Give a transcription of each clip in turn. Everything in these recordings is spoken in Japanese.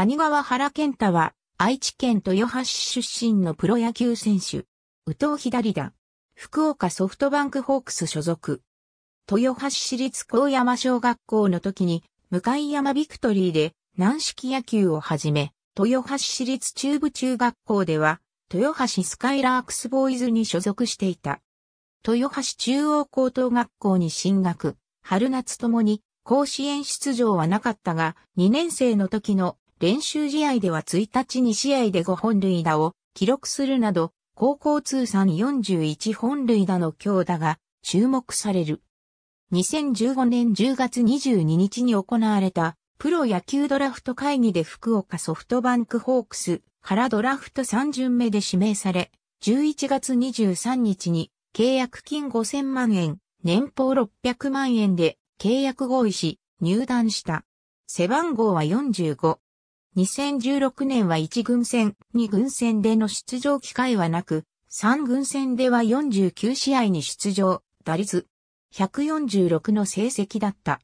谷川原健太は、愛知県豊橋市出身のプロ野球選手。宇藤左田、福岡ソフトバンクホークス所属。豊橋市立高山小学校の時に、向山ビクトリーで軟式野球を始め、豊橋市立中部中学校では、豊橋スカイラークスボーイズに所属していた。豊橋中央高等学校に進学、春夏ともに甲子園出場はなかったが、2年生の時の練習試合では1日2試合で5本塁打を記録するなど、高校通算41本塁打の強打が注目される。2015年10月22日に行われたプロ野球ドラフト会議で福岡ソフトバンクホークスからドラフト3巡目で指名され、11月23日に契約金5000万円、年俸600万円で契約合意し入団した。背番号は45。2016年は1軍戦、2軍戦での出場機会はなく、3軍戦では49試合に出場、打率146の成績だった。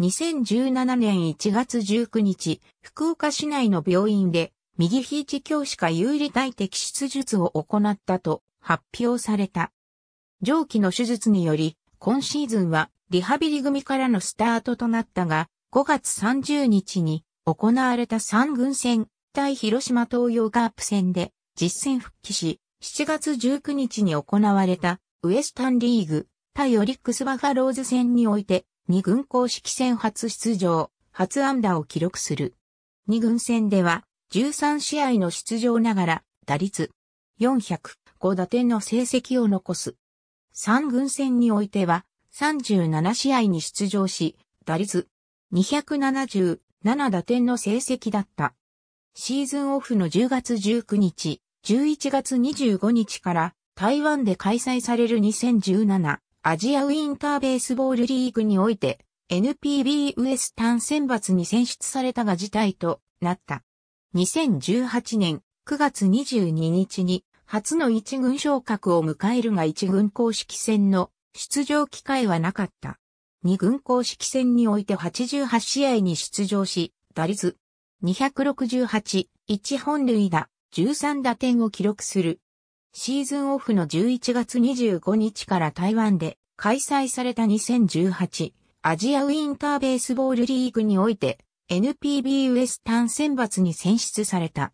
2017年1月19日、福岡市内の病院で、右いち教師か有利体的出術を行ったと発表された。上記の手術により、今シーズンはリハビリ組からのスタートとなったが、5月30日に行われた三軍戦対広島東洋カープ戦で実戦復帰し、7月19日に行われたウエスタンリーグ対オリックスバファローズ戦において二軍公式戦初出場、初安打を記録する。二軍戦では13試合の出場ながら打率405打点の成績を残す。三軍戦においては37試合に出場し、打率270 7打点の成績だった。シーズンオフの10月19日、11月25日から台湾で開催される2017アジアウィンターベースボールリーグにおいて NPB ウエスタン選抜に選出されたが事態となった。2018年9月22日に初の一軍昇格を迎えるが一軍公式戦の出場機会はなかった。2軍公式戦において88試合に出場し、打率268、1本塁打、13打点を記録する。シーズンオフの11月25日から台湾で開催された2018アジアウィンターベースボールリーグにおいて NPB ウエスタン選抜に選出された。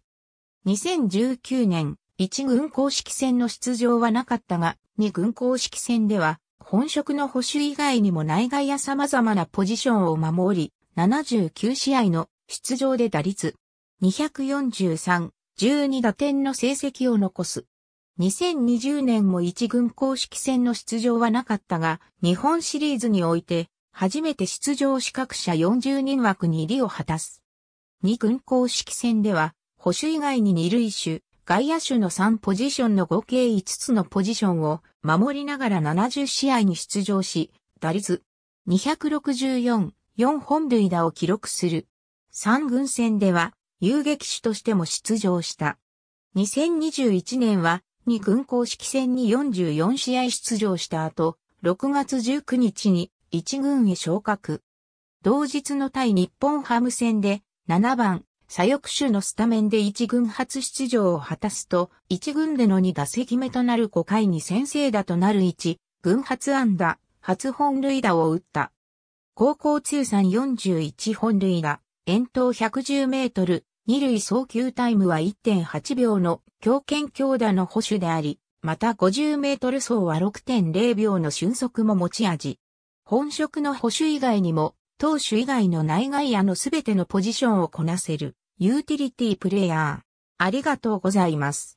2019年1軍公式戦の出場はなかったが2軍公式戦では本職の捕手以外にも内外や様々なポジションを守り、79試合の出場で打率243、12打点の成績を残す。2020年も一軍公式戦の出場はなかったが、日本シリーズにおいて、初めて出場資格者40人枠に入りを果たす。二軍公式戦では、保守以外に二塁手、外野手の3ポジションの合計5つのポジションを守りながら70試合に出場し、打率264、4本塁打を記録する。3軍戦では遊撃手としても出場した。2021年は2軍公式戦に44試合出場した後、6月19日に1軍へ昇格。同日の対日本ハム戦で7番左翼手のスタメンで一軍初出場を果たすと、一軍での2打席目となる5回に先制打となる1、軍初安打、初本塁打を打った。高校通算41本塁打、遠投110メートル、二塁送球タイムは1.8秒の強肩強打の保守であり、また50メートル走は6.0秒の瞬足も持ち味。本職の保守以外にも、投手以外の内外野のすべてのポジションをこなせる。ユーティリティプレイヤー。ありがとうございます。